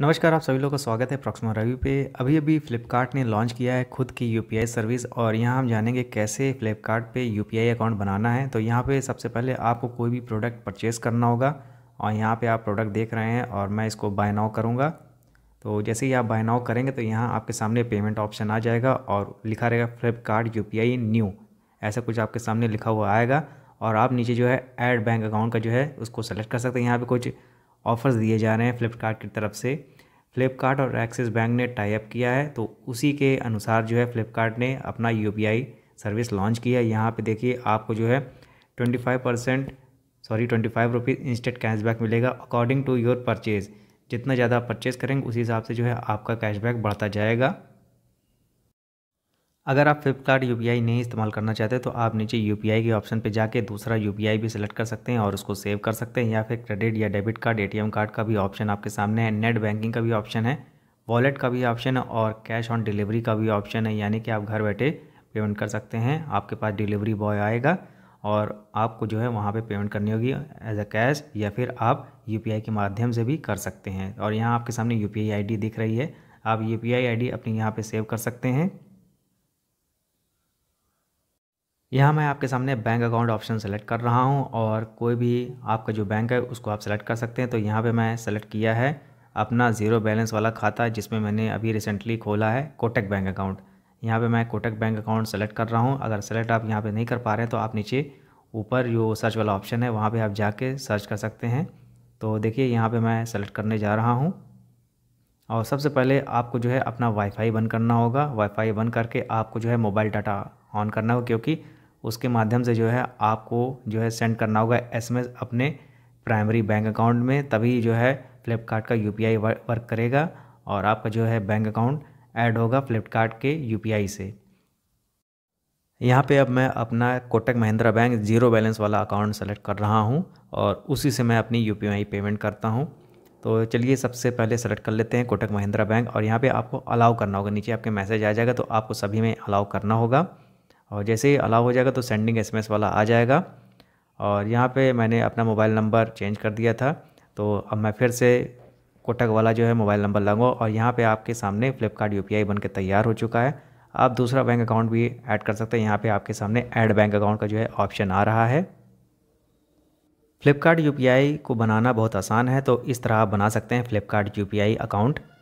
नमस्कार आप सभी लोगों का स्वागत है प्रॉक्समा रवि पे अभी अभी फ्लिपकार्ट ने लॉन्च किया है खुद की यू सर्विस और यहाँ हम जानेंगे कैसे फ्लिपकार्ट पे यू अकाउंट बनाना है तो यहाँ पे सबसे पहले आपको कोई भी प्रोडक्ट परचेस करना होगा और यहाँ पे आप प्रोडक्ट देख रहे हैं और मैं इसको बाय नाउ करूँगा तो जैसे ही आप बाय नाउ करेंगे तो यहाँ आपके सामने पेमेंट ऑप्शन आ जाएगा और लिखा रहेगा फ्लिपकार्ट यू न्यू ऐसा कुछ आपके सामने लिखा हुआ आएगा और आप नीचे जो है एड बैंक अकाउंट का जो है उसको सेलेक्ट कर सकते हैं यहाँ पर कुछ ऑफ़र्स दिए जा रहे हैं फ्लिपकार्ट की तरफ से फ्लिपकार्ट और एक्सिस बैंक ने टाइप किया है तो उसी के अनुसार जो है फ्लिपकार्ट ने अपना यू सर्विस लॉन्च किया है यहाँ पर देखिए आपको जो है twenty five percent sorry twenty five rupees instant cashback मिलेगा अकॉर्डिंग टू योर परचेज़ जितना ज़्यादा परचेज़ करेंगे उसी हिसाब से जो है आपका कैशबैक बढ़ता जाएगा अगर आप फ्लिपकार्ट यू नहीं इस्तेमाल करना चाहते तो आप नीचे यू के ऑप्शन पर जाके दूसरा यू भी सिलेक्ट कर सकते हैं और उसको सेव कर सकते हैं या फिर क्रेडिट या डेबिट कार्ड ए कार्ड का भी ऑप्शन आपके सामने है नेट बैंकिंग का भी ऑप्शन है वॉलेट का भी ऑप्शन है और कैश ऑन डिलीवरी का भी ऑप्शन है यानी कि आप घर बैठे पेमेंट कर सकते हैं आपके पास डिलीवरी बॉय आएगा और आपको जो है वहाँ पे पेमेंट करनी होगी एज अ कैश या फिर आप यू के माध्यम से भी कर सकते हैं और यहाँ आपके सामने यू पी दिख रही है आप यू पी अपनी यहाँ पर सेव कर सकते हैं यहाँ मैं आपके सामने बैंक अकाउंट ऑप्शन सेलेक्ट कर रहा हूँ और कोई भी आपका जो बैंक है उसको आप सेलेक्ट कर सकते हैं तो यहाँ पे मैं सेलेक्ट किया है अपना ज़ीरो बैलेंस वाला खाता जिसमें मैंने अभी रिसेंटली खोला है कोटक बैंक अकाउंट यहाँ पे मैं कोटक बैंक अकाउंट सेलेक्ट कर रहा हूँ अगर सेलेक्ट आप यहाँ पर नहीं कर पा रहे हैं तो आप नीचे ऊपर जो सर्च वाला ऑप्शन है वहाँ पर आप जाके सर्च कर सकते हैं तो देखिए यहाँ पर मैं सेलेक्ट करने जा रहा हूँ और सबसे पहले आपको जो है अपना वाईफाई बंद करना होगा वाईफाई बंद करके आपको जो है मोबाइल डाटा ऑन करना होगा क्योंकि उसके माध्यम से जो है आपको जो है सेंड करना होगा एसएमएस अपने प्राइमरी बैंक अकाउंट में तभी जो है फ्लिपकार्ट का यूपीआई वर्क करेगा और आपका जो है बैंक अकाउंट ऐड होगा फ्लिपकार्ट के यूपीआई से यहाँ पे अब मैं अपना Kotak Mahindra bank zero balance वाला अकाउंट सेलेक्ट कर रहा हूँ और उसी से मैं अपनी यू पेमेंट करता हूँ तो चलिए सबसे पहले सेलेक्ट कर लेते हैं कोटक महिंद्रा बैंक और यहाँ पे आपको अलाउ करना होगा नीचे आपके मैसेज आ जाएगा तो आपको सभी में अलाउ करना होगा और जैसे ही अलाउ हो जाएगा तो सेंडिंग एसएमएस वाला आ जाएगा और यहाँ पे मैंने अपना मोबाइल नंबर चेंज कर दिया था तो अब मैं फिर से कोटक वाला जो है मोबाइल नंबर लगाऊँ और यहाँ पे आपके सामने फ्लिपकार्ट यू पी बन के तैयार हो चुका है आप दूसरा बैंक अकाउंट भी ऐड कर सकते हैं यहाँ पर आपके सामने एड बैंक अकाउंट का जो है ऑप्शन आ रहा है फ्लिपकार्ट यू को बनाना बहुत आसान है तो इस तरह आप बना सकते हैं फ्लिपकार्ट यू अकाउंट